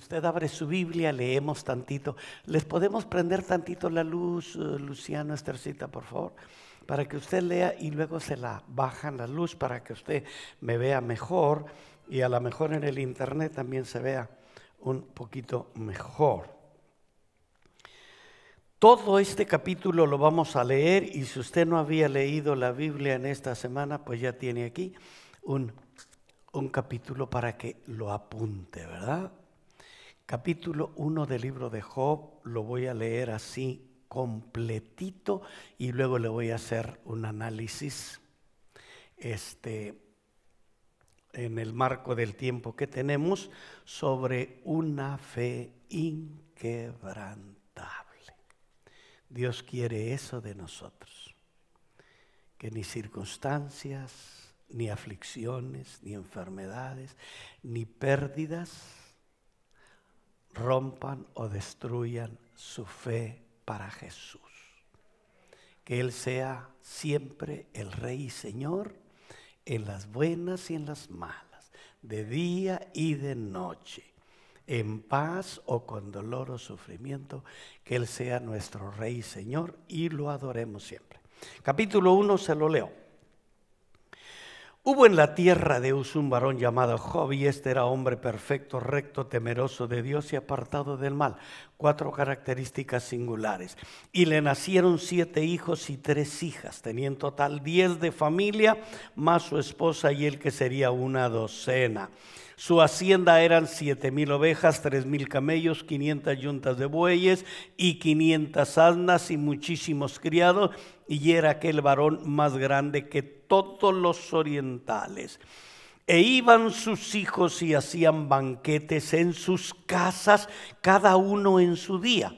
usted abre su Biblia, leemos tantito. ¿Les podemos prender tantito la luz, eh, Luciano, Estercita, por favor? Para que usted lea y luego se la bajan la luz para que usted me vea mejor y a lo mejor en el internet también se vea un poquito mejor. Todo este capítulo lo vamos a leer y si usted no había leído la Biblia en esta semana, pues ya tiene aquí un, un capítulo para que lo apunte, ¿verdad? capítulo 1 del libro de Job, lo voy a leer así completito y luego le voy a hacer un análisis este, en el marco del tiempo que tenemos sobre una fe inquebrantable. Dios quiere eso de nosotros, que ni circunstancias, ni aflicciones, ni enfermedades, ni pérdidas rompan o destruyan su fe para Jesús. Que Él sea siempre el Rey y Señor en las buenas y en las malas, de día y de noche, en paz o con dolor o sufrimiento, que Él sea nuestro Rey y Señor y lo adoremos siempre. Capítulo 1 se lo leo. Hubo en la tierra de Uz un varón llamado Job y este era hombre perfecto, recto, temeroso de Dios y apartado del mal. Cuatro características singulares. Y le nacieron siete hijos y tres hijas. Tenía en total diez de familia, más su esposa y él que sería una docena. Su hacienda eran siete mil ovejas, tres mil camellos, quinientas yuntas de bueyes y quinientas asnas y muchísimos criados. Y era aquel varón más grande que todos los orientales. E iban sus hijos y hacían banquetes en sus casas, cada uno en su día.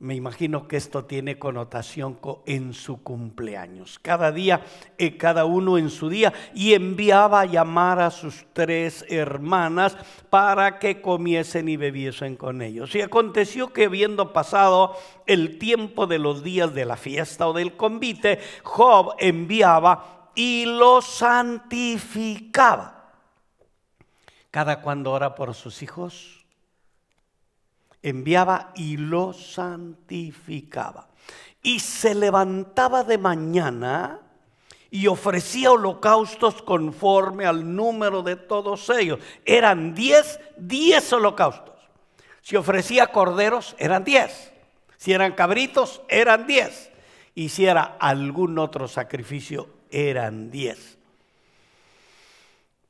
Me imagino que esto tiene connotación en su cumpleaños. Cada día, y eh, cada uno en su día, y enviaba a llamar a sus tres hermanas para que comiesen y bebiesen con ellos. Y aconteció que viendo pasado el tiempo de los días de la fiesta o del convite, Job enviaba y lo santificaba. Cada cuando ora por sus hijos, enviaba y lo santificaba. Y se levantaba de mañana y ofrecía holocaustos conforme al número de todos ellos. Eran diez, diez holocaustos. Si ofrecía corderos, eran diez. Si eran cabritos, eran diez. Y si era algún otro sacrificio, eran diez.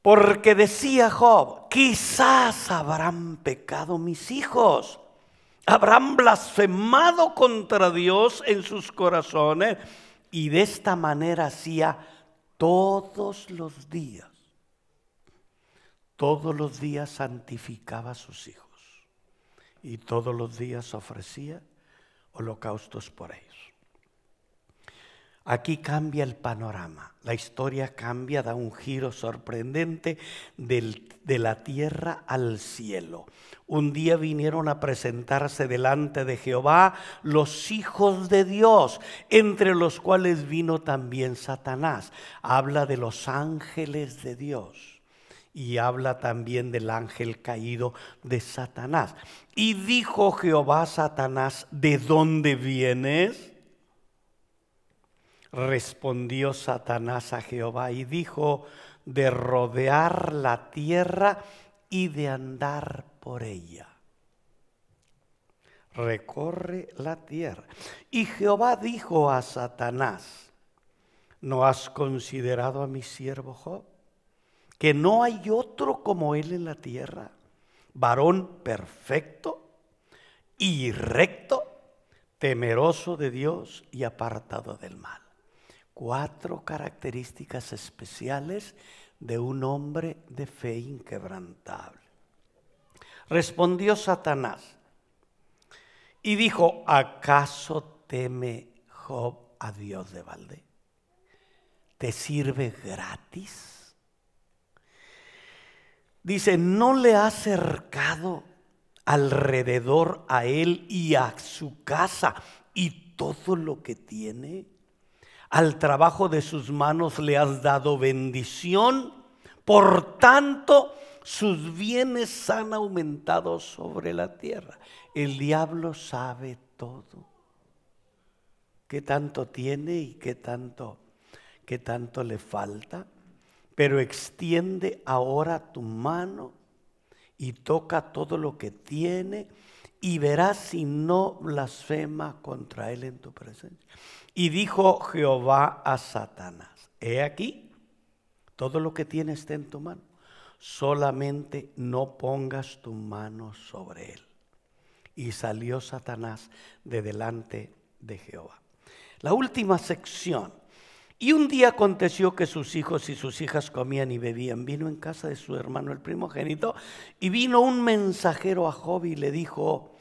Porque decía Job, quizás habrán pecado mis hijos, habrán blasfemado contra Dios en sus corazones y de esta manera hacía todos los días. Todos los días santificaba a sus hijos y todos los días ofrecía holocaustos por ellos. Aquí cambia el panorama, la historia cambia, da un giro sorprendente de la tierra al cielo. Un día vinieron a presentarse delante de Jehová los hijos de Dios, entre los cuales vino también Satanás. Habla de los ángeles de Dios y habla también del ángel caído de Satanás. Y dijo Jehová a Satanás, ¿de dónde vienes? Respondió Satanás a Jehová y dijo, de rodear la tierra y de andar por ella. Recorre la tierra. Y Jehová dijo a Satanás, ¿no has considerado a mi siervo Job? Que no hay otro como él en la tierra, varón perfecto y recto, temeroso de Dios y apartado del mal cuatro características especiales de un hombre de fe inquebrantable. Respondió Satanás y dijo, ¿acaso teme Job a Dios de balde? ¿Te sirve gratis? Dice, ¿no le ha acercado alrededor a él y a su casa y todo lo que tiene? al trabajo de sus manos le has dado bendición, por tanto sus bienes han aumentado sobre la tierra. El diablo sabe todo. ¿Qué tanto tiene y qué tanto, qué tanto le falta? Pero extiende ahora tu mano y toca todo lo que tiene y verás si no blasfema contra él en tu presencia. Y dijo Jehová a Satanás, he aquí, todo lo que tienes está en tu mano, solamente no pongas tu mano sobre él. Y salió Satanás de delante de Jehová. La última sección y un día aconteció que sus hijos y sus hijas comían y bebían. Vino en casa de su hermano el primogénito y vino un mensajero a Job y le dijo,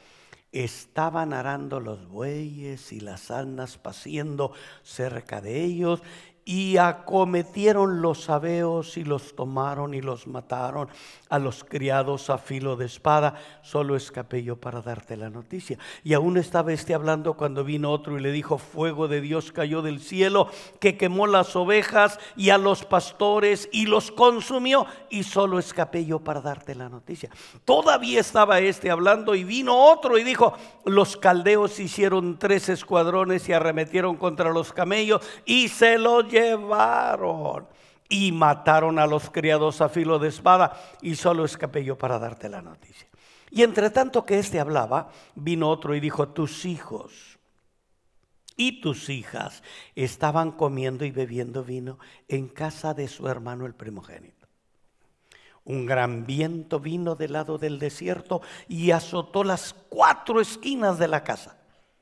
estaban arando los bueyes y las almas, paciendo cerca de ellos y acometieron los sabeos y los tomaron y los mataron a los criados a filo de espada. Solo escapé yo para darte la noticia. Y aún estaba este hablando cuando vino otro y le dijo, fuego de Dios cayó del cielo que quemó las ovejas y a los pastores y los consumió. Y solo escapé yo para darte la noticia. Todavía estaba este hablando y vino otro y dijo, los caldeos hicieron tres escuadrones y arremetieron contra los camellos y se los llevaron y mataron a los criados a filo de espada y solo escapé yo para darte la noticia. Y entre tanto que éste hablaba, vino otro y dijo, tus hijos y tus hijas estaban comiendo y bebiendo vino en casa de su hermano el primogénito. Un gran viento vino del lado del desierto y azotó las cuatro esquinas de la casa,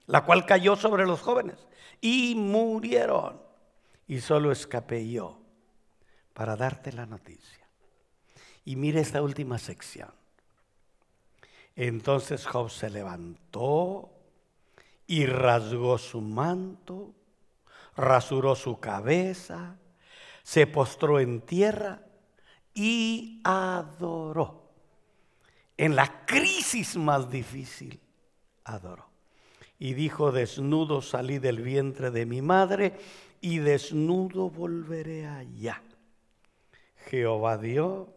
la cual cayó sobre los jóvenes y murieron y solo escapé yo para darte la noticia. Y mire esta última sección. Entonces Job se levantó y rasgó su manto, rasuró su cabeza, se postró en tierra y adoró. En la crisis más difícil, adoró. Y dijo, desnudo salí del vientre de mi madre y desnudo volveré allá. Jehová dio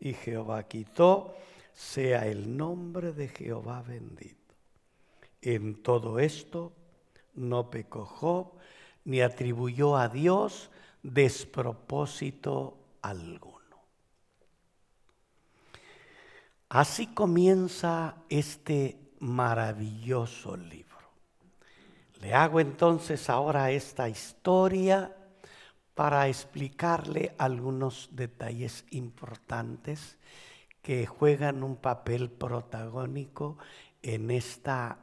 y Jehová quitó, sea el nombre de Jehová bendito. En todo esto no pecó Job, ni atribuyó a Dios despropósito alguno. Así comienza este maravilloso libro. Le hago entonces ahora esta historia para explicarle algunos detalles importantes que juegan un papel protagónico en esta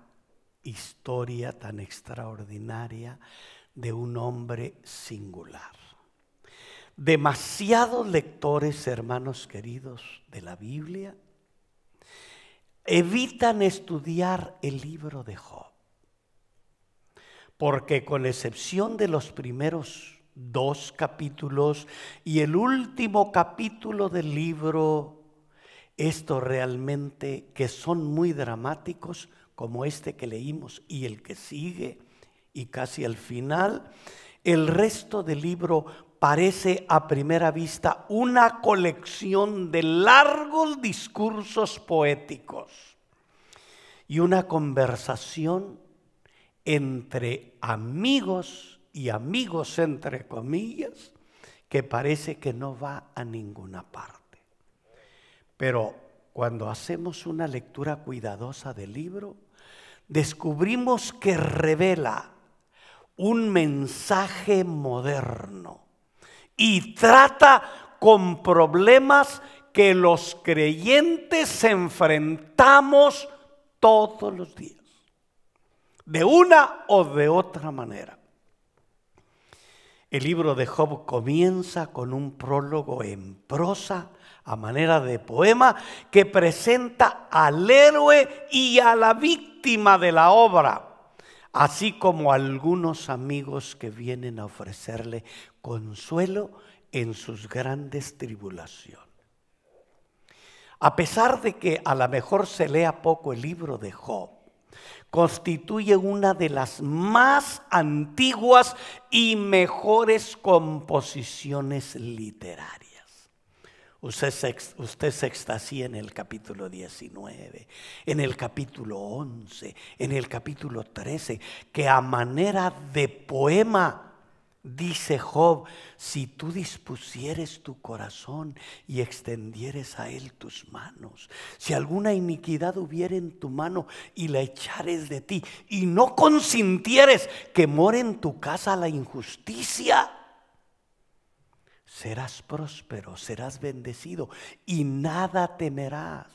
historia tan extraordinaria de un hombre singular. Demasiados lectores, hermanos queridos, de la Biblia evitan estudiar el libro de Job porque con excepción de los primeros dos capítulos y el último capítulo del libro, estos realmente que son muy dramáticos, como este que leímos y el que sigue, y casi al final, el resto del libro parece a primera vista una colección de largos discursos poéticos y una conversación entre amigos y amigos entre comillas que parece que no va a ninguna parte. Pero cuando hacemos una lectura cuidadosa del libro, descubrimos que revela un mensaje moderno y trata con problemas que los creyentes enfrentamos todos los días de una o de otra manera. El libro de Job comienza con un prólogo en prosa a manera de poema que presenta al héroe y a la víctima de la obra, así como algunos amigos que vienen a ofrecerle consuelo en sus grandes tribulaciones. A pesar de que a lo mejor se lea poco el libro de Job, constituye una de las más antiguas y mejores composiciones literarias. Usted se, extasía en el capítulo 19, en el capítulo 11, en el capítulo 13, que a manera de poema Dice Job, si tú dispusieres tu corazón y extendieres a él tus manos, si alguna iniquidad hubiere en tu mano y la echares de ti y no consintieres que more en tu casa la injusticia, serás próspero, serás bendecido y nada temerás.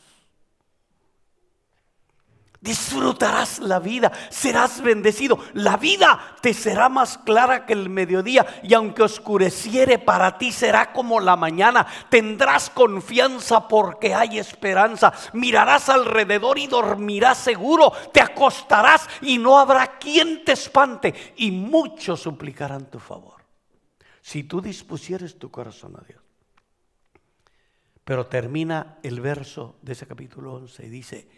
Disfrutarás la vida, serás bendecido. La vida te será más clara que el mediodía y aunque oscureciere para ti será como la mañana. Tendrás confianza porque hay esperanza. Mirarás alrededor y dormirás seguro. Te acostarás y no habrá quien te espante y muchos suplicarán tu favor. Si tú dispusieres tu corazón a Dios. Pero termina el verso de ese capítulo 11 y dice,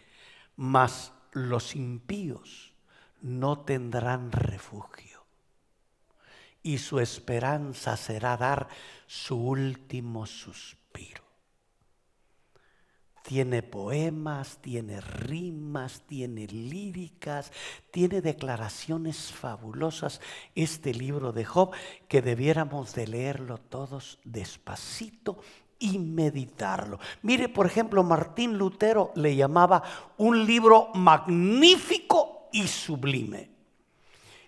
mas los impíos no tendrán refugio y su esperanza será dar su último suspiro. Tiene poemas, tiene rimas, tiene líricas, tiene declaraciones fabulosas este libro de Job que debiéramos de leerlo todos despacito y meditarlo. Mire, por ejemplo, Martín Lutero le llamaba un libro magnífico y sublime.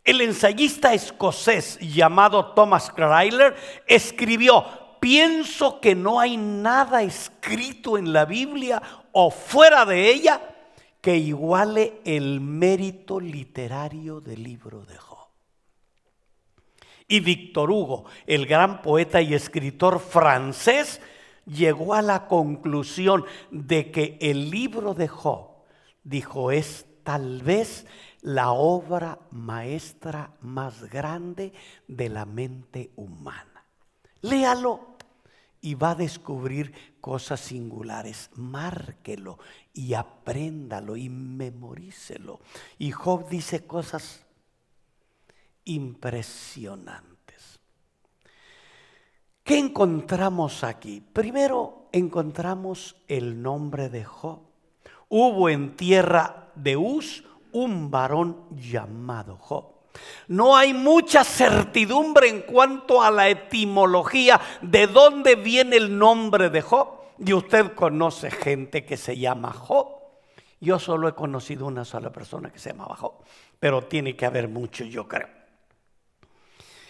El ensayista escocés llamado Thomas Kreiler escribió, pienso que no hay nada escrito en la Biblia o fuera de ella que iguale el mérito literario del libro de Job. Y Víctor Hugo, el gran poeta y escritor francés, llegó a la conclusión de que el libro de Job, dijo, es tal vez la obra maestra más grande de la mente humana. Léalo y va a descubrir cosas singulares. Márquelo y apréndalo y memorícelo. Y Job dice cosas impresionantes. ¿Qué encontramos aquí? Primero encontramos el nombre de Job. Hubo en tierra de Uz un varón llamado Job. No hay mucha certidumbre en cuanto a la etimología de dónde viene el nombre de Job. Y usted conoce gente que se llama Job. Yo solo he conocido una sola persona que se llamaba Job, pero tiene que haber mucho, yo creo.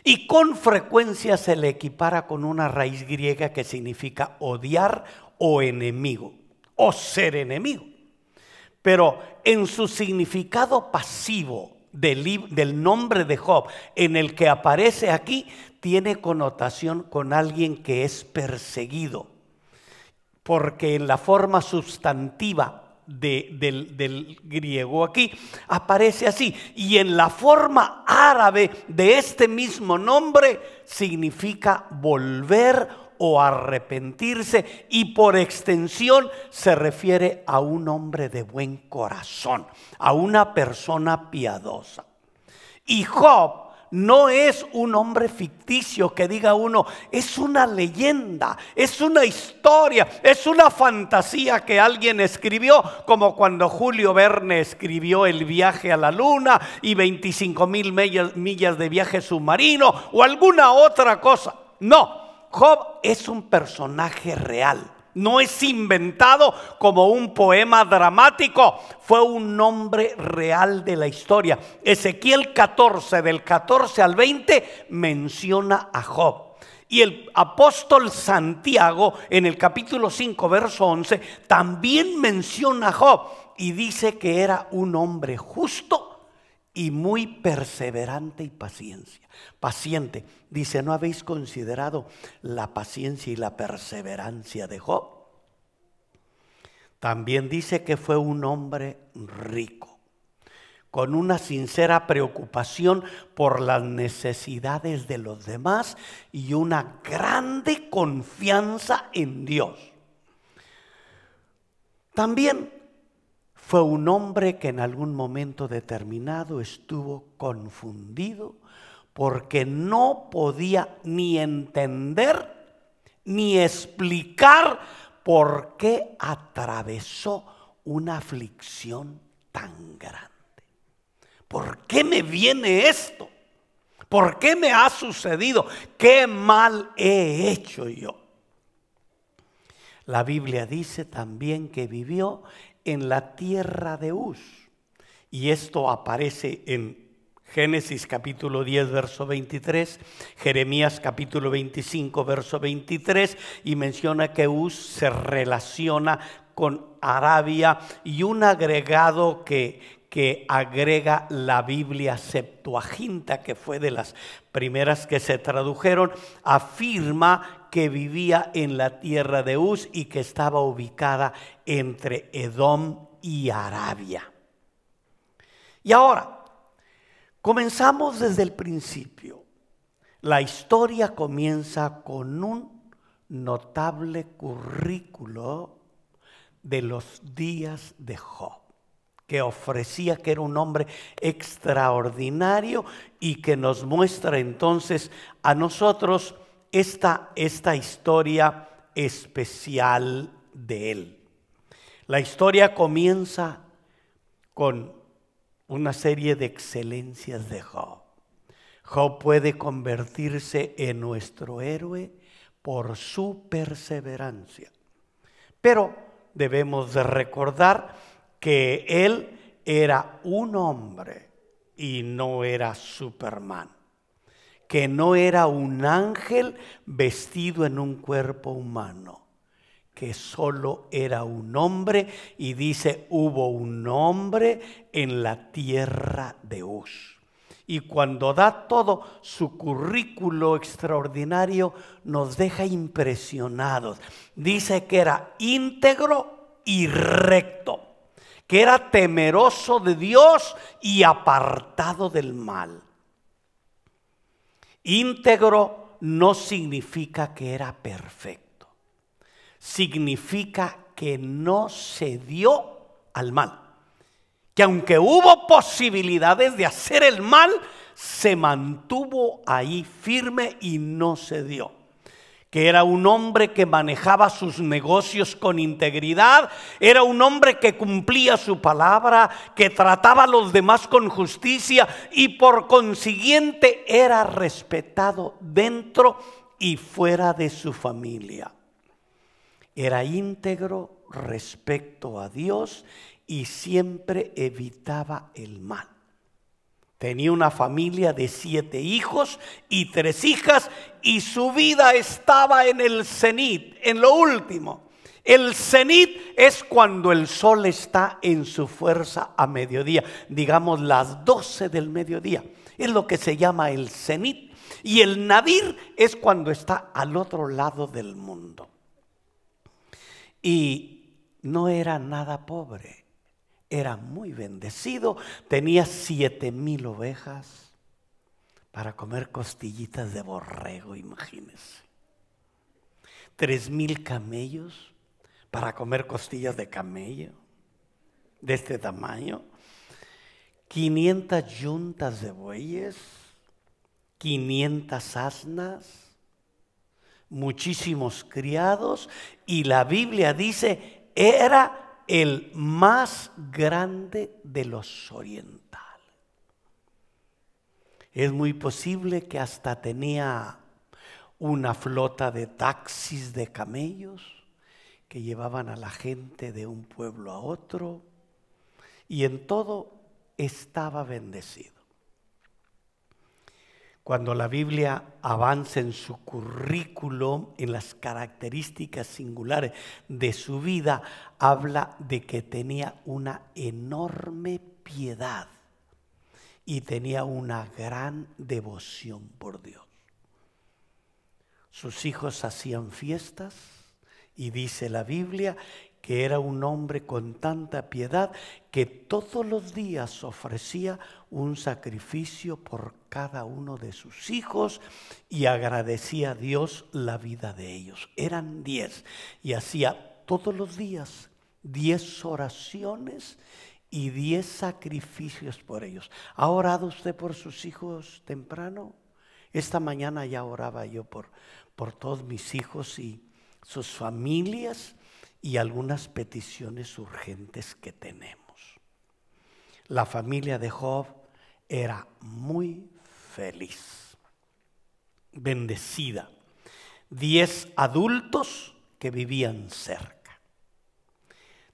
Y con frecuencia se le equipara con una raíz griega que significa odiar o enemigo, o ser enemigo. Pero en su significado pasivo del, nombre de Job, en el que aparece aquí, tiene connotación con alguien que es perseguido. Porque en la forma sustantiva del, del, griego aquí aparece así. Y en la forma árabe de este mismo nombre significa volver o arrepentirse y por extensión se refiere a un hombre de buen corazón, a una persona piadosa. Y Job no es un hombre ficticio que diga uno, es una leyenda, es una historia, es una fantasía que alguien escribió, como cuando Julio Verne escribió El viaje a la luna y 25 mil millas de viaje submarino o alguna otra cosa. No, Job es un personaje real. No es inventado como un poema dramático, fue un nombre real de la historia. Ezequiel 14, del 14 al 20, menciona a Job. Y el apóstol Santiago en el capítulo 5, verso 11, también menciona a Job y dice que era un hombre justo y muy perseverante y paciencia. Paciente. Dice, ¿no habéis considerado la paciencia y la perseverancia de Job? También dice que fue un hombre rico, con una sincera preocupación por las necesidades de los demás y una grande confianza en Dios. También fue un hombre que en algún momento determinado estuvo confundido porque no podía ni entender ni explicar por qué atravesó una aflicción tan grande. ¿Por qué me viene esto? ¿Por qué me ha sucedido? ¿Qué mal he hecho yo? La Biblia dice también que vivió en la tierra de Uz. Y esto aparece en Génesis capítulo 10, verso 23, Jeremías capítulo 25, verso 23, y menciona que Uz se relaciona con Arabia y un agregado que, que agrega la Biblia Septuaginta, que fue de las primeras que se tradujeron, afirma que vivía en la tierra de Uz y que estaba ubicada entre Edom y Arabia. Y ahora, comenzamos desde el principio. La historia comienza con un notable currículo de los días de Job que ofrecía que era un hombre extraordinario y que nos muestra entonces a nosotros esta, historia especial de él. La historia comienza con una serie de excelencias de Job. Job puede convertirse en nuestro héroe por su perseverancia. Pero debemos de recordar que él era un hombre y no era Superman, que no era un ángel vestido en un cuerpo humano, que solo era un hombre y dice, hubo un hombre en la tierra de Ush. Y cuando da todo su currículo extraordinario, nos deja impresionados. Dice que era íntegro y recto que era temeroso de Dios y apartado del mal. Íntegro no significa que era perfecto, significa que no se dio al mal, que aunque hubo posibilidades de hacer el mal, se mantuvo ahí firme y no se dio era un hombre que manejaba sus negocios con integridad, era un hombre que cumplía su palabra, que trataba a los demás con justicia y por consiguiente era respetado dentro y fuera de su familia. Era íntegro respecto a Dios y siempre evitaba el mal. Tenía una familia de siete hijos y tres hijas y su vida estaba en el cenit, en lo último. El cenit es cuando el sol está en su fuerza a mediodía, digamos las doce del mediodía. Es lo que se llama el cenit. Y el nadir es cuando está al otro lado del mundo. Y no era nada pobre era muy bendecido, tenía siete mil ovejas para comer costillitas de borrego, imagínense. Tres mil camellos para comer costillas de camello de este tamaño, 500 yuntas de bueyes, 500 asnas, muchísimos criados, y la Biblia dice, era el más grande de los orientales. Es muy posible que hasta tenía una flota de taxis de camellos que llevaban a la gente de un pueblo a otro y en todo estaba bendecido cuando la Biblia avanza en su currículum, en las características singulares de su vida, habla de que tenía una enorme piedad y tenía una gran devoción por Dios. Sus hijos hacían fiestas y dice la Biblia que era un hombre con tanta piedad que todos los días ofrecía un sacrificio por cada uno de sus hijos y agradecía a Dios la vida de ellos. Eran diez y hacía todos los días diez oraciones y diez sacrificios por ellos. ¿Ha orado usted por sus hijos temprano? Esta mañana ya oraba yo por, por todos mis hijos y sus familias y algunas peticiones urgentes que tenemos. La familia de Job era muy feliz, bendecida. Diez adultos que vivían cerca.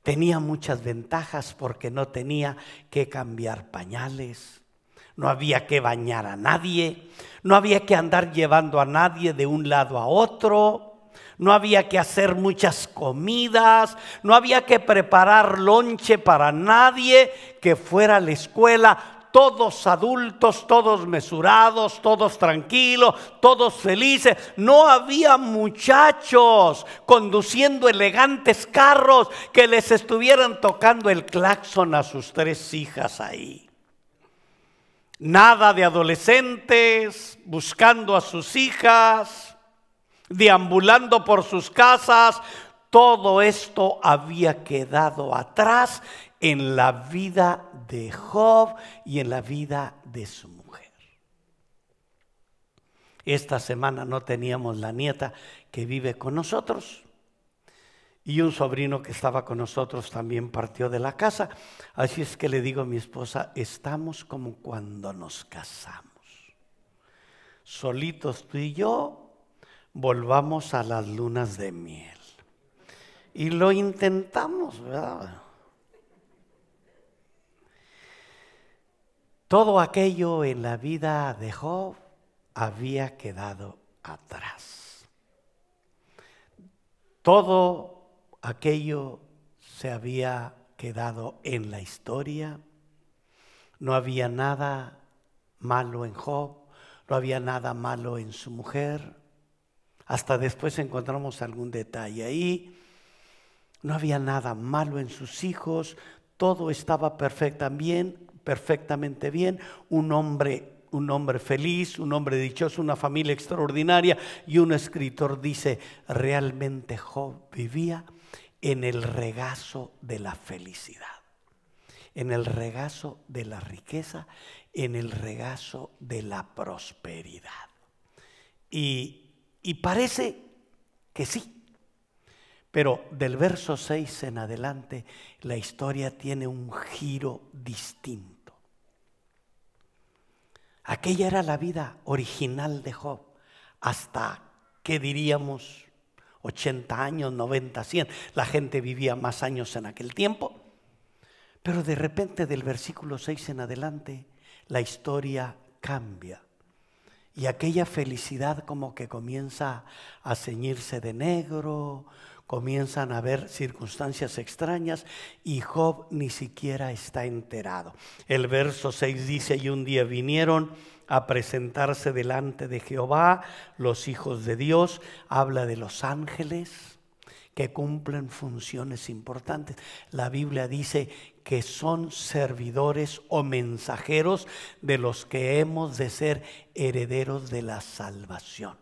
Tenía muchas ventajas porque no tenía que cambiar pañales, no había que bañar a nadie, no había que andar llevando a nadie de un lado a otro no había que hacer muchas comidas, no había que preparar lonche para nadie que fuera a la escuela. Todos adultos, todos mesurados, todos tranquilos, todos felices. No había muchachos conduciendo elegantes carros que les estuvieran tocando el claxon a sus tres hijas ahí. Nada de adolescentes buscando a sus hijas deambulando por sus casas. Todo esto había quedado atrás en la vida de Job y en la vida de su mujer. Esta semana no teníamos la nieta que vive con nosotros y un sobrino que estaba con nosotros también partió de la casa. Así es que le digo a mi esposa, estamos como cuando nos casamos. Solitos tú y yo, volvamos a las lunas de miel. Y lo intentamos, ¿verdad? Todo aquello en la vida de Job había quedado atrás. Todo aquello se había quedado en la historia. No había nada malo en Job, no había nada malo en su mujer, hasta después encontramos algún detalle ahí. No había nada malo en sus hijos, todo estaba bien, perfectamente bien, un hombre un hombre feliz, un hombre dichoso, una familia extraordinaria y un escritor dice, realmente Job vivía en el regazo de la felicidad, en el regazo de la riqueza, en el regazo de la prosperidad. Y y parece que sí. Pero del verso 6 en adelante la historia tiene un giro distinto. Aquella era la vida original de Job hasta, ¿qué diríamos? 80 años, 90, 100. La gente vivía más años en aquel tiempo. Pero de repente del versículo 6 en adelante la historia cambia. Y aquella felicidad como que comienza a ceñirse de negro, comienzan a haber circunstancias extrañas y Job ni siquiera está enterado. El verso 6 dice, y un día vinieron a presentarse delante de Jehová los hijos de Dios, habla de los ángeles que cumplen funciones importantes. La Biblia dice que son servidores o mensajeros de los que hemos de ser herederos de la salvación,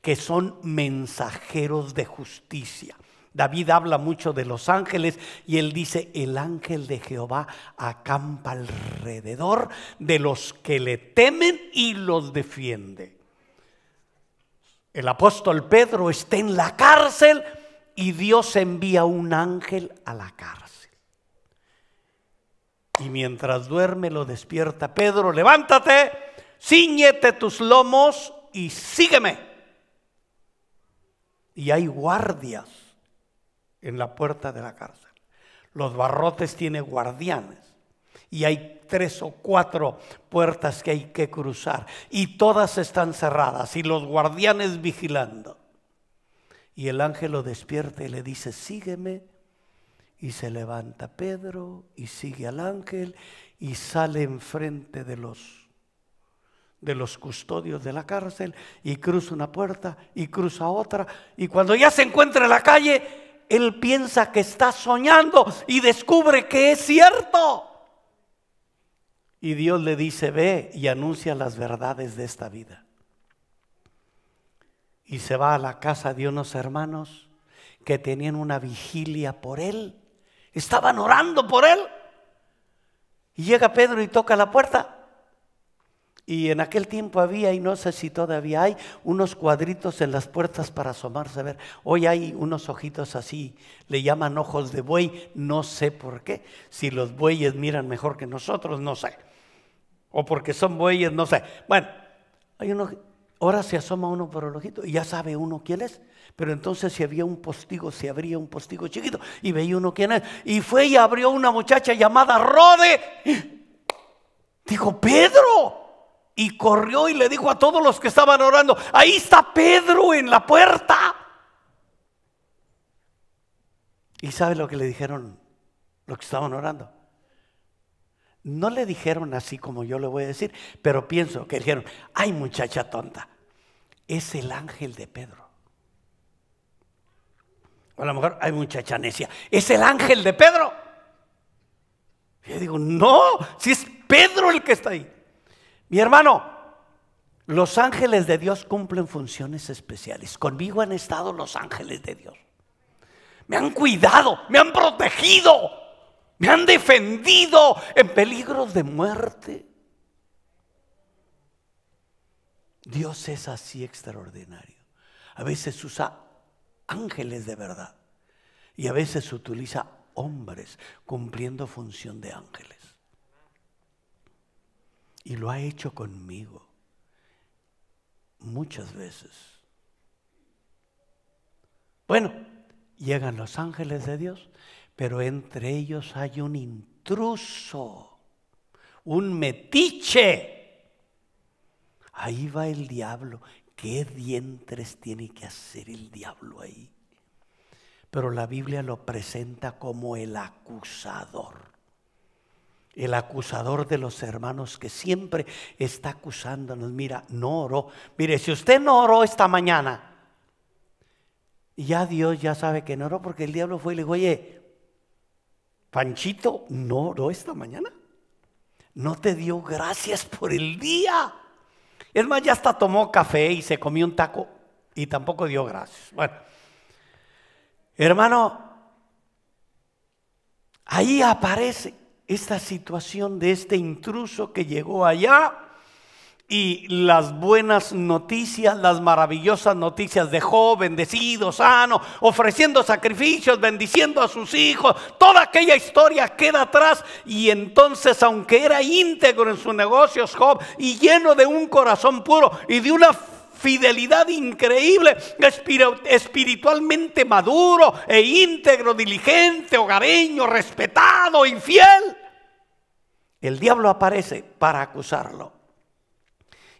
que son mensajeros de justicia. David habla mucho de los ángeles y él dice, el ángel de Jehová acampa alrededor de los que le temen y los defiende. El apóstol Pedro está en la cárcel y Dios envía un ángel a la cárcel y mientras duerme lo despierta. Pedro, levántate, ciñete tus lomos y sígueme. Y hay guardias en la puerta de la cárcel. Los barrotes tienen guardianes y hay tres o cuatro puertas que hay que cruzar y todas están cerradas y los guardianes vigilando. Y el ángel lo despierta y le dice, sígueme y se levanta Pedro y sigue al ángel y sale enfrente de los de los custodios de la cárcel y cruza una puerta y cruza otra y cuando ya se encuentra en la calle él piensa que está soñando y descubre que es cierto. Y Dios le dice, ve y anuncia las verdades de esta vida. Y se va a la casa de unos hermanos que tenían una vigilia por él Estaban orando por él. Y llega Pedro y toca la puerta. Y en aquel tiempo había, y no sé si todavía hay, unos cuadritos en las puertas para asomarse a ver. Hoy hay unos ojitos así, le llaman ojos de buey, no sé por qué. Si los bueyes miran mejor que nosotros, no sé. O porque son bueyes, no sé. Bueno, ahora se asoma uno por el ojito y ya sabe uno quién es. Pero entonces si había un postigo, se abría un postigo chiquito y veía uno quién es. Y fue y abrió una muchacha llamada Rode. Dijo, Pedro. Y corrió y le dijo a todos los que estaban orando, ahí está Pedro en la puerta. ¿Y sabe lo que le dijeron los que estaban orando? No le dijeron así como yo le voy a decir, pero pienso que dijeron, ay muchacha tonta, es el ángel de Pedro a lo mejor hay mucha echanesia. Es el ángel de Pedro. Y yo digo, no, si es Pedro el que está ahí. Mi hermano, los ángeles de Dios cumplen funciones especiales. Conmigo han estado los ángeles de Dios. Me han cuidado, me han protegido, me han defendido en peligros de muerte. Dios es así extraordinario. A veces usa ángeles de verdad. Y a veces utiliza hombres cumpliendo función de ángeles. Y lo ha hecho conmigo muchas veces. Bueno, llegan los ángeles de Dios, pero entre ellos hay un intruso, un metiche. Ahí va el diablo ¿Qué dientes tiene que hacer el diablo ahí? Pero la Biblia lo presenta como el acusador. El acusador de los hermanos que siempre está acusándonos. Mira, no oró. Mire, si usted no oró esta mañana, ya Dios ya sabe que no oró porque el diablo fue y le dijo, oye, Panchito no oró esta mañana. No te dio gracias por el día. Es ya hasta tomó café y se comió un taco y tampoco dio gracias. Bueno, hermano, ahí aparece esta situación de este intruso que llegó allá y las buenas noticias, las maravillosas noticias de Job, bendecido, sano, ofreciendo sacrificios, bendiciendo a sus hijos, toda aquella historia queda atrás y entonces aunque era íntegro en sus negocios Job y lleno de un corazón puro y de una fidelidad increíble, espiritualmente maduro e íntegro, diligente, hogareño, respetado, infiel, el diablo aparece para acusarlo.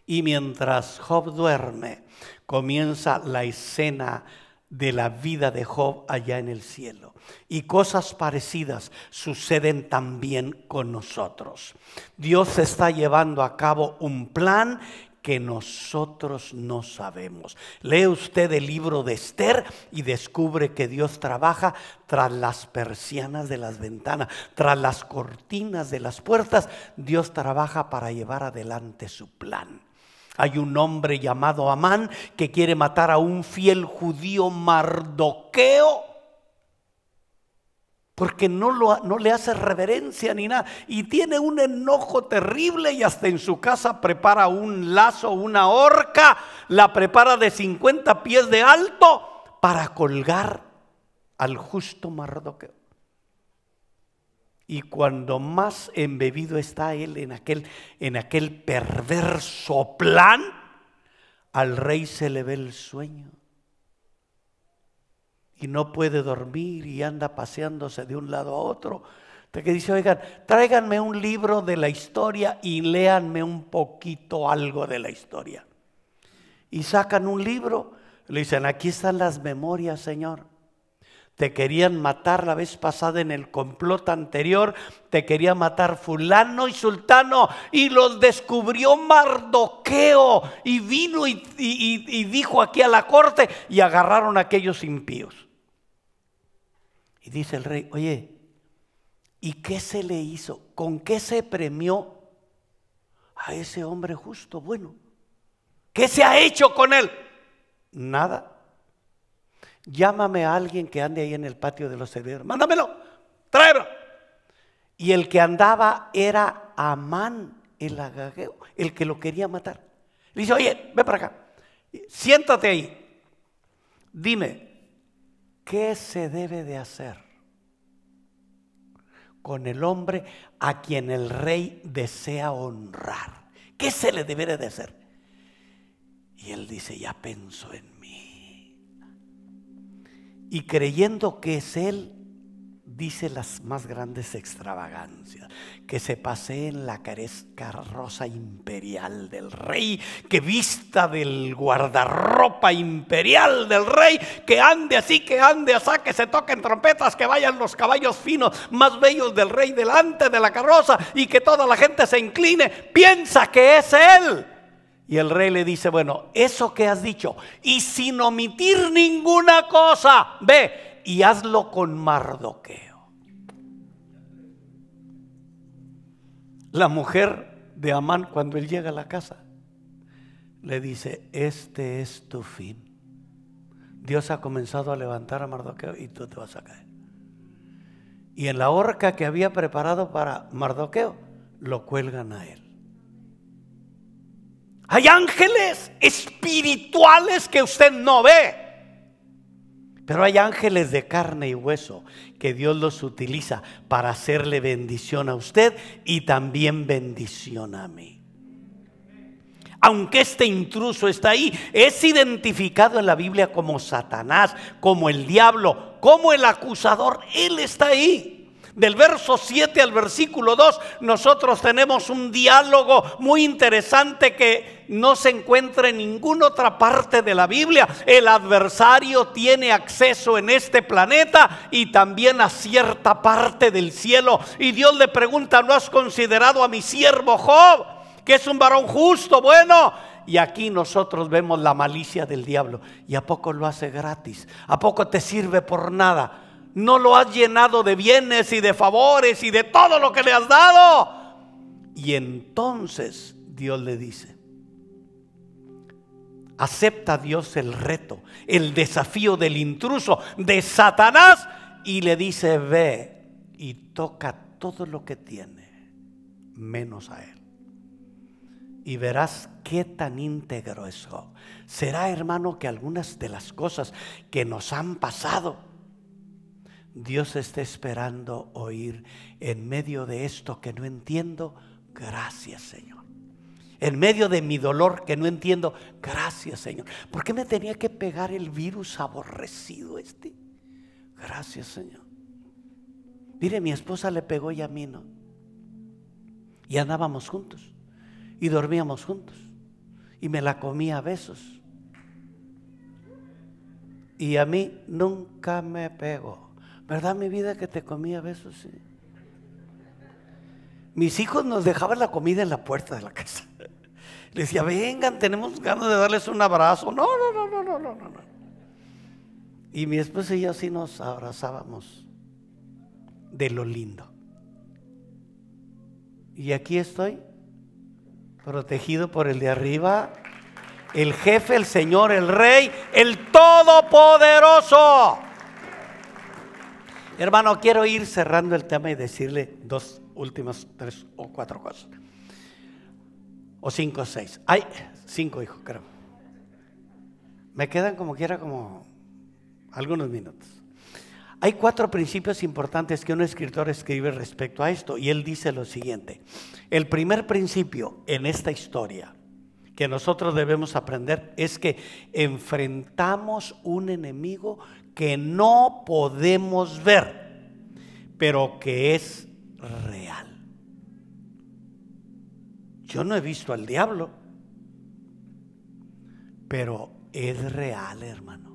Y mientras Job duerme, comienza la escena de la vida de Job allá en el cielo. Y cosas parecidas suceden también con nosotros. Dios está llevando a cabo un plan que nosotros no sabemos. Lee usted el libro de Esther y descubre que Dios trabaja tras las persianas de las ventanas, tras las cortinas de las puertas. Dios trabaja para llevar adelante su plan. Hay un hombre llamado Amán que quiere matar a un fiel judío mardoqueo porque no, le hace reverencia ni nada. Y tiene un enojo terrible y hasta en su casa prepara un lazo, una horca, la prepara de 50 pies de alto para colgar al justo Mardoqueo y cuando más embebido está él en aquel, en aquel perverso plan, al rey se le ve el sueño. Y no puede dormir y anda paseándose de un lado a otro. te que dice, oigan, tráiganme un libro de la historia y léanme un poquito algo de la historia. Y sacan un libro, le dicen, aquí están las memorias, Señor te querían matar la vez pasada en el complot anterior, te quería matar fulano y sultano, y los descubrió Mardoqueo, y vino y, y dijo aquí a la corte, y agarraron a aquellos impíos. Y dice el rey, oye, ¿y qué se le hizo? ¿Con qué se premió a ese hombre justo, bueno? ¿Qué se ha hecho con él? Nada. Llámame a alguien que ande ahí en el patio de los servidores. Mándamelo, tráelo. Y el que andaba era Amán el agageo, el que lo quería matar. Le dice, oye, ve para acá, siéntate ahí. Dime, ¿qué se debe de hacer con el hombre a quien el rey desea honrar? ¿Qué se le debe de hacer? Y él dice, ya pienso en y creyendo que es Él, dice las más grandes extravagancias, que se pasee en la carroza imperial del rey, que vista del guardarropa imperial del rey, que ande así, que ande así, que se toquen trompetas, que vayan los caballos finos más bellos del rey delante de la carroza y que toda la gente se incline, piensa que es él. Y el rey le dice, bueno, eso que has dicho, y sin omitir ninguna cosa, ve y hazlo con Mardoqueo. La mujer de Amán, cuando él llega a la casa, le dice, este es tu fin. Dios ha comenzado a levantar a Mardoqueo y tú te vas a caer. Y en la horca que había preparado para Mardoqueo, lo cuelgan a él. Hay ángeles espirituales que usted no ve. Pero hay ángeles de carne y hueso que Dios los utiliza para hacerle bendición a usted y también bendición a mí. Aunque este intruso está ahí, es identificado en la Biblia como Satanás, como el diablo, como el acusador. Él está ahí. Del verso 7 al versículo 2 nosotros tenemos un diálogo muy interesante que no se encuentra en ninguna otra parte de la Biblia. El adversario tiene acceso en este planeta y también a cierta parte del cielo. Y Dios le pregunta, ¿no has considerado a mi siervo Job, que es un varón justo, bueno? Y aquí nosotros vemos la malicia del diablo. ¿Y a poco lo hace gratis? ¿A poco te sirve por nada? no lo has llenado de bienes y de favores y de todo lo que le has dado. Y entonces Dios le dice, acepta Dios el reto, el desafío del intruso, de Satanás, y le dice, ve y toca todo lo que tiene, menos a él. Y verás qué tan íntegro es Será, hermano, que algunas de las cosas que nos han pasado, Dios está esperando oír en medio de esto que no entiendo, gracias Señor. En medio de mi dolor que no entiendo, gracias Señor. ¿Por qué me tenía que pegar el virus aborrecido este? Gracias Señor. Mire, mi esposa le pegó y a mí no. Y andábamos juntos. Y dormíamos juntos. Y me la comía a besos. Y a mí nunca me pegó. ¿Verdad mi vida que te comía besos? Mis hijos nos dejaban la comida en la puerta de la casa. Les decía, vengan, tenemos ganas de darles un abrazo. No, no, no, no, no, no, no. Y mi esposa y yo así nos abrazábamos de lo lindo. Y aquí estoy, protegido por el de arriba, el jefe, el Señor, el Rey, el Todopoderoso. Hermano, quiero ir cerrando el tema y decirle dos últimas, tres o cuatro cosas. O cinco o seis. Hay cinco hijos, creo. Me quedan como quiera como algunos minutos. Hay cuatro principios importantes que un escritor escribe respecto a esto y él dice lo siguiente. El primer principio en esta historia que nosotros debemos aprender es que enfrentamos un enemigo que no podemos ver, pero que es real. Yo no he visto al diablo, pero es real, hermano.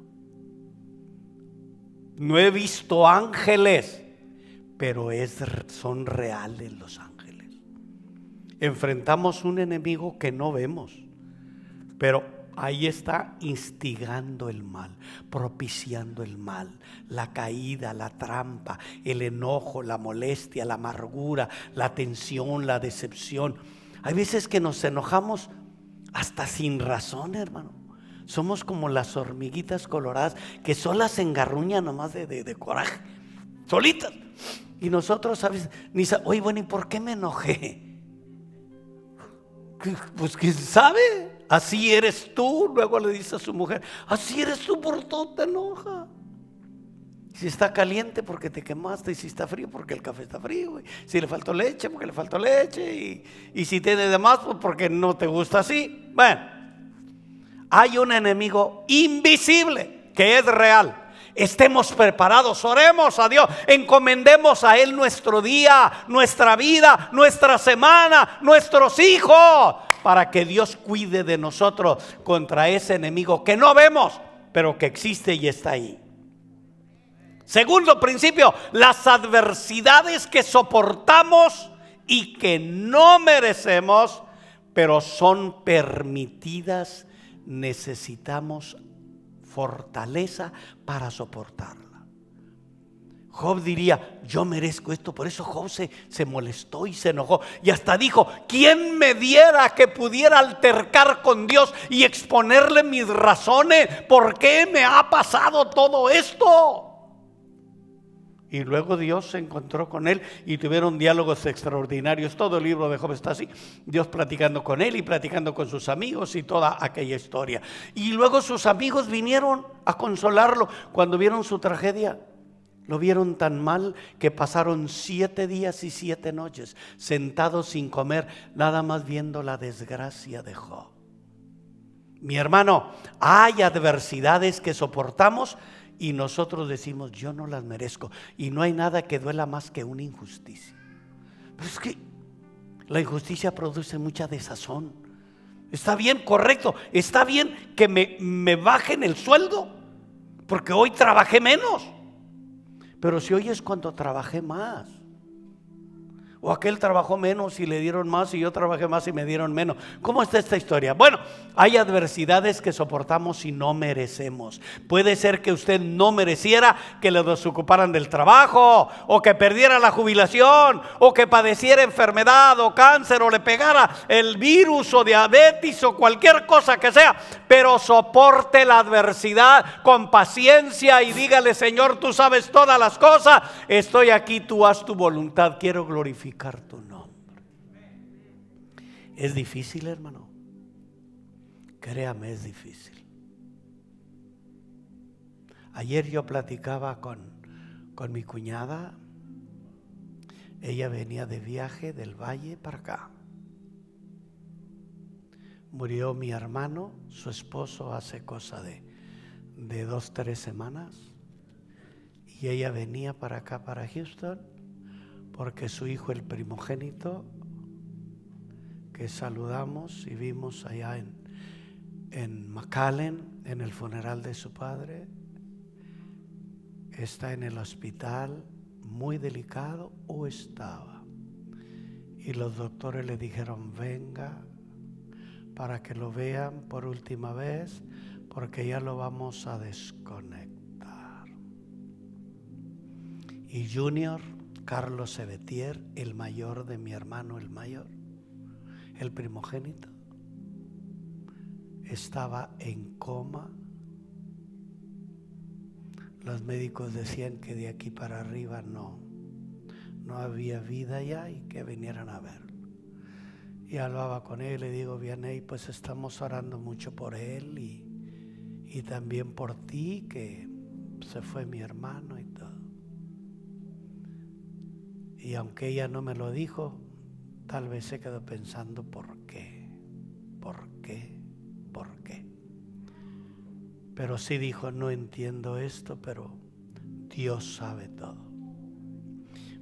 No he visto ángeles, pero son reales los ángeles. Enfrentamos un enemigo que no vemos, pero ahí está instigando el mal, propiciando el mal, la caída, la trampa, el enojo, la molestia, la amargura, la tensión, la decepción. Hay veces que nos enojamos hasta sin razón, hermano. Somos como las hormiguitas coloradas que solas se engarruñan nomás de, de, coraje, solitas. Y nosotros a veces, ni oye, bueno, ¿y por qué me enojé? Pues quién sabe, así eres tú. Luego le dice a su mujer, así eres tú por todo te enoja. Si está caliente porque te quemaste, y si está frío porque el café está frío, si le faltó leche porque le faltó leche, y, si tiene demás pues, porque no te gusta así. Bueno, hay un enemigo invisible que es real. Estemos preparados, oremos a Dios, encomendemos a Él nuestro día, nuestra vida, nuestra semana, nuestros hijos, para que Dios cuide de nosotros contra ese enemigo que no vemos, pero que existe y está ahí. Segundo principio, las adversidades que soportamos y que no merecemos, pero son permitidas, necesitamos fortaleza para soportarlas. Job diría, yo merezco esto, por eso Job se, molestó y se enojó. Y hasta dijo, ¿quién me diera que pudiera altercar con Dios y exponerle mis razones? ¿Por qué me ha pasado todo esto? Y luego Dios se encontró con él y tuvieron diálogos extraordinarios. Todo el libro de Job está así. Dios platicando con él y platicando con sus amigos y toda aquella historia. Y luego sus amigos vinieron a consolarlo cuando vieron su tragedia. Lo vieron tan mal que pasaron siete días y siete noches sentados sin comer, nada más viendo la desgracia de Job. Mi hermano, hay adversidades que soportamos y nosotros decimos, yo no las merezco. Y no hay nada que duela más que una injusticia. Pero es que la injusticia produce mucha desazón. Está bien, correcto. Está bien que me, bajen el sueldo porque hoy trabajé menos. Pero si hoy es cuando trabajé más. O aquel trabajó menos y le dieron más y yo trabajé más y me dieron menos. ¿Cómo está esta historia? Bueno, hay adversidades que soportamos y no merecemos. Puede ser que usted no mereciera que le desocuparan del trabajo o que perdiera la jubilación o que padeciera enfermedad o cáncer o le pegara el virus o diabetes o cualquier cosa que sea. Pero soporte la adversidad con paciencia y dígale, Señor, tú sabes todas las cosas. Estoy aquí, tú haz tu voluntad. Quiero glorificar tu nombre. ¿Es difícil, hermano? Créame, es difícil. Ayer yo platicaba con, con mi cuñada. Ella venía de viaje del valle para acá. Murió mi hermano, su esposo, hace cosa de, de dos, tres semanas. Y ella venía para acá, para Houston porque su hijo el primogénito, que saludamos y vimos allá en, en en el funeral de su padre, está en el hospital muy delicado o estaba. Y los doctores le dijeron, venga para que lo vean por última vez, porque ya lo vamos a desconectar. Y Junior Carlos Sebetier, el mayor de mi hermano, el mayor, el primogénito, estaba en coma. Los médicos decían que de aquí para arriba no, no había vida ya y que vinieran a verlo. Y hablaba con él, y le digo, y pues estamos orando mucho por él y, y también por ti, que se fue mi hermano. Y aunque ella no me lo dijo, tal vez se quedó pensando por qué, por qué, por qué. Pero sí dijo, no entiendo esto, pero Dios sabe todo.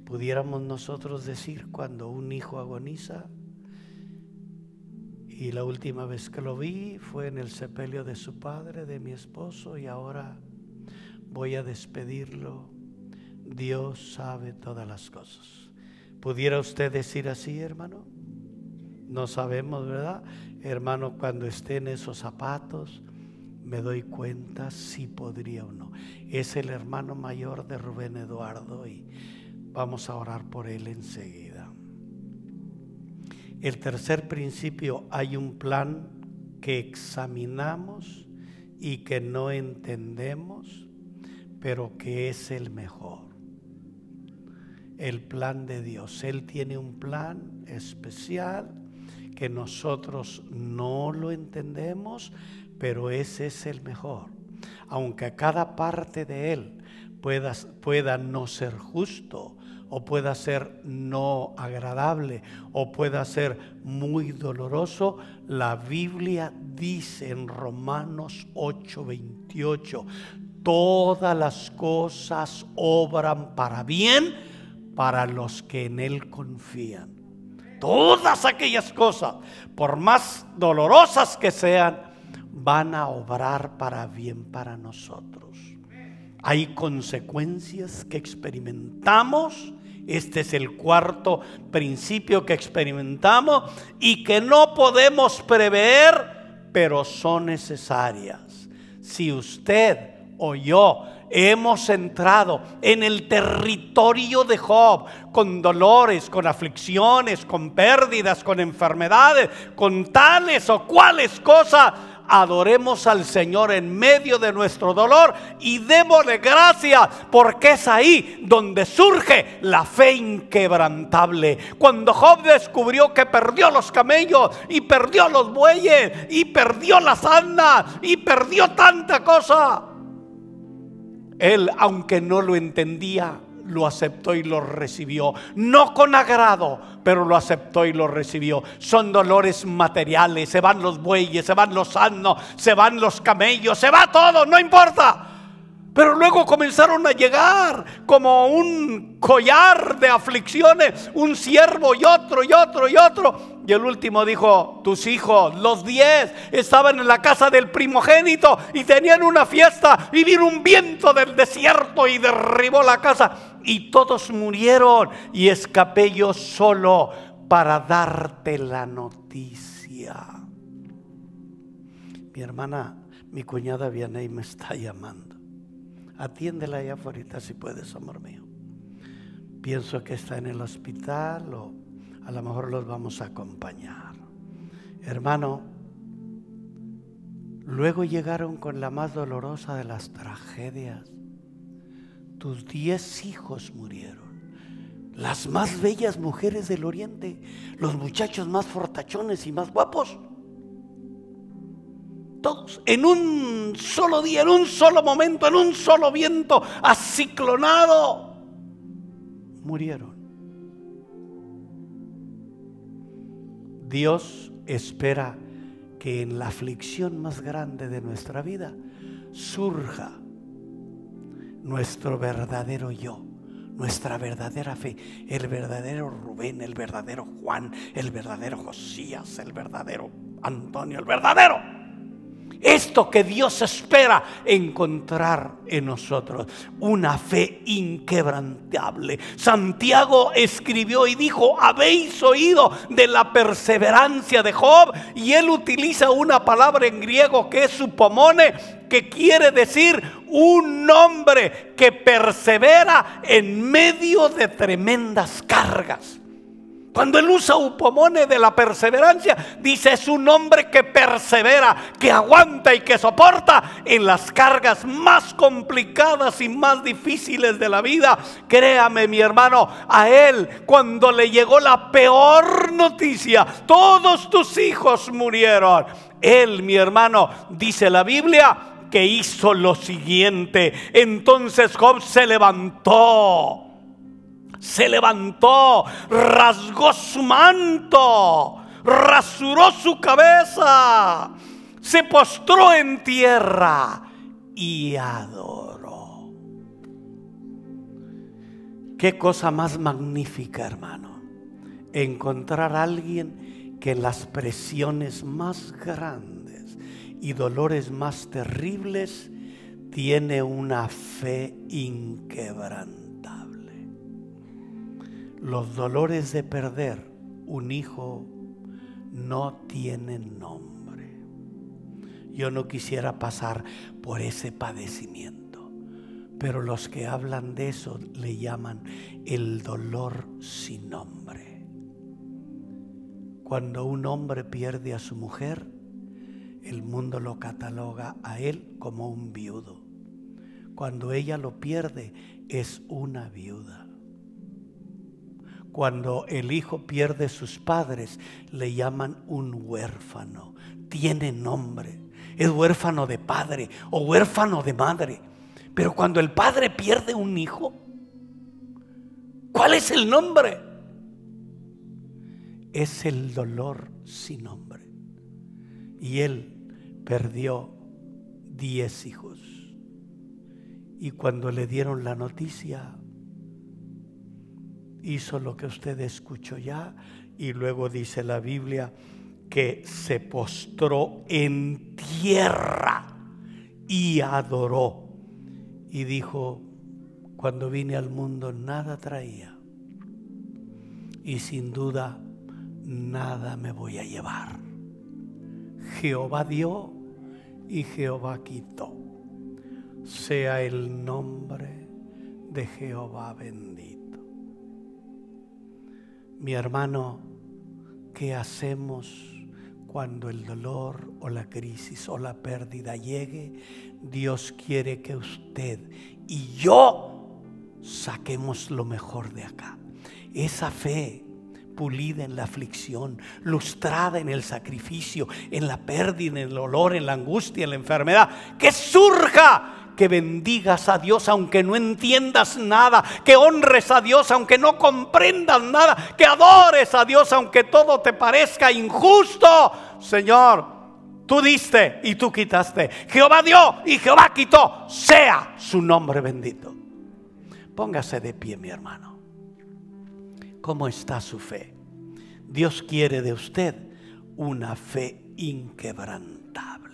Pudiéramos nosotros decir cuando un hijo agoniza, y la última vez que lo vi fue en el sepelio de su padre, de mi esposo, y ahora voy a despedirlo Dios sabe todas las cosas. ¿Pudiera usted decir así, hermano? No sabemos, ¿verdad? Hermano, cuando esté en esos zapatos, me doy cuenta si podría o no. Es el hermano mayor de Rubén Eduardo y vamos a orar por él enseguida. El tercer principio, hay un plan que examinamos y que no entendemos, pero que es el mejor el plan de Dios. Él tiene un plan especial que nosotros no lo entendemos, pero ese es el mejor. Aunque cada parte de Él pueda, pueda no ser justo o pueda ser no agradable o pueda ser muy doloroso, la Biblia dice en Romanos 8:28, todas las cosas obran para bien para los que en Él confían. Todas aquellas cosas, por más dolorosas que sean, van a obrar para bien para nosotros. Hay consecuencias que experimentamos. Este es el cuarto principio que experimentamos y que no podemos prever, pero son necesarias. Si usted o yo hemos entrado en el territorio de Job, con dolores, con aflicciones, con pérdidas, con enfermedades, con tales o cuales cosas. Adoremos al Señor en medio de nuestro dolor y démosle gracia porque es ahí donde surge la fe inquebrantable. Cuando Job descubrió que perdió los camellos y perdió los bueyes y perdió las andas y perdió tanta cosa él, aunque no lo entendía, lo aceptó y lo recibió. No con agrado, pero lo aceptó y lo recibió. Son dolores materiales. Se van los bueyes, se van los asnos, se van los camellos, se va todo, no importa. Pero luego comenzaron a llegar como un collar de aflicciones, un siervo y otro y otro y otro. Y el último dijo, tus hijos, los diez, estaban en la casa del primogénito y tenían una fiesta y vino un viento del desierto y derribó la casa. Y todos murieron y escapé yo solo para darte la noticia. Mi hermana, mi cuñada y me está llamando. Atiéndela allá afuera si puedes, amor mío. Pienso que está en el hospital o a lo mejor los vamos a acompañar. Hermano, luego llegaron con la más dolorosa de las tragedias. Tus diez hijos murieron. Las más bellas mujeres del oriente, los muchachos más fortachones y más guapos todos en un solo día, en un solo momento, en un solo viento, aciclonado, murieron. Dios espera que en la aflicción más grande de nuestra vida surja nuestro verdadero yo, nuestra verdadera fe, el verdadero Rubén, el verdadero Juan, el verdadero Josías, el verdadero Antonio, el verdadero esto que Dios espera encontrar en nosotros, una fe inquebrantable. Santiago escribió y dijo, habéis oído de la perseverancia de Job y él utiliza una palabra en griego que es supomone, que quiere decir un hombre que persevera en medio de tremendas cargas. Cuando él usa upomone de la perseverancia, dice es un hombre que persevera, que aguanta y que soporta en las cargas más complicadas y más difíciles de la vida. Créame mi hermano, a él cuando le llegó la peor noticia, todos tus hijos murieron. Él, mi hermano, dice la Biblia, que hizo lo siguiente. Entonces Job se levantó se levantó, rasgó su manto, rasuró su cabeza, se postró en tierra y adoró. Qué cosa más magnífica, hermano, encontrar a alguien que en las presiones más grandes y dolores más terribles tiene una fe inquebrantable los dolores de perder un hijo no tienen nombre. Yo no quisiera pasar por ese padecimiento, pero los que hablan de eso le llaman el dolor sin nombre. Cuando un hombre pierde a su mujer, el mundo lo cataloga a él como un viudo. Cuando ella lo pierde, es una viuda cuando el hijo pierde sus padres, le llaman un huérfano. Tiene nombre. Es huérfano de padre o huérfano de madre. Pero cuando el padre pierde un hijo, ¿cuál es el nombre? Es el dolor sin nombre. Y él perdió diez hijos. Y cuando le dieron la noticia, hizo lo que usted escuchó ya y luego dice la Biblia que se postró en tierra y adoró y dijo, cuando vine al mundo nada traía y sin duda nada me voy a llevar. Jehová dio y Jehová quitó. Sea el nombre de Jehová bendito. Mi hermano, ¿qué hacemos cuando el dolor o la crisis o la pérdida llegue? Dios quiere que usted y yo saquemos lo mejor de acá. Esa fe pulida en la aflicción, lustrada en el sacrificio, en la pérdida, en el dolor, en la angustia, en la enfermedad, que surja que bendigas a Dios aunque no entiendas nada, que honres a Dios aunque no comprendas nada, que adores a Dios aunque todo te parezca injusto. Señor, tú diste y tú quitaste. Jehová dio y Jehová quitó. Sea su nombre bendito. Póngase de pie, mi hermano. ¿Cómo está su fe? Dios quiere de usted una fe inquebrantable.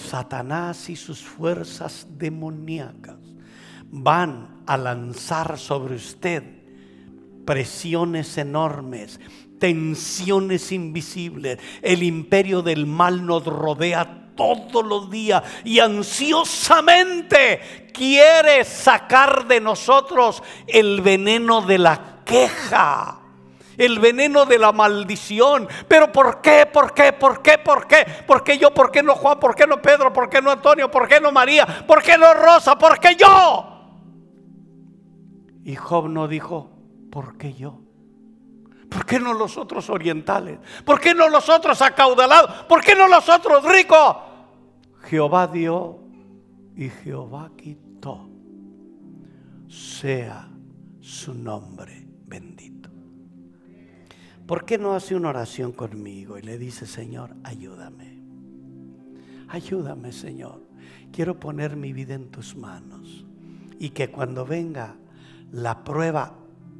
Satanás y sus fuerzas demoníacas van a lanzar sobre usted presiones enormes, tensiones invisibles. El imperio del mal nos rodea todos los días y ansiosamente quiere sacar de nosotros el veneno de la queja el veneno de la maldición. Pero ¿por qué? ¿Por qué? ¿Por qué? ¿Por qué? ¿Por qué yo? ¿Por qué no Juan? ¿Por qué no Pedro? ¿Por qué no Antonio? ¿Por qué no María? ¿Por qué no Rosa? ¿Por qué yo? Y Job no dijo, ¿por qué yo? ¿Por qué no los otros orientales? ¿Por qué no los otros acaudalados? ¿Por qué no los otros ricos? Jehová dio y Jehová quitó. Sea su nombre bendito. ¿por qué no hace una oración conmigo y le dice, Señor, ayúdame? Ayúdame, Señor. Quiero poner mi vida en tus manos y que cuando venga la prueba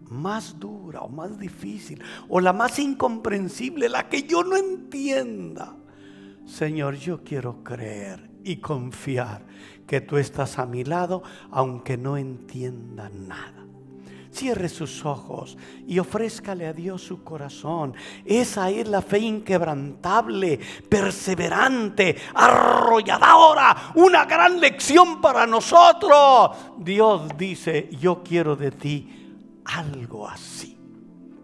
más dura o más difícil o la más incomprensible, la que yo no entienda. Señor, yo quiero creer y confiar que tú estás a mi lado aunque no entienda nada. Cierre sus ojos y ofrézcale a Dios su corazón. Esa es la fe inquebrantable, perseverante, arrolladora, una gran lección para nosotros. Dios dice, yo quiero de ti algo así.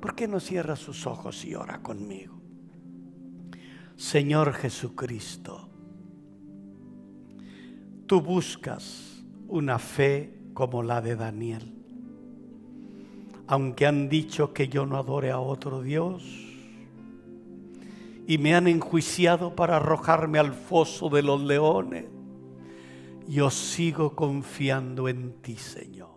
¿Por qué no cierra sus ojos y ora conmigo? Señor Jesucristo, tú buscas una fe como la de Daniel aunque han dicho que yo no adore a otro Dios, y me han enjuiciado para arrojarme al foso de los leones, yo sigo confiando en ti, Señor.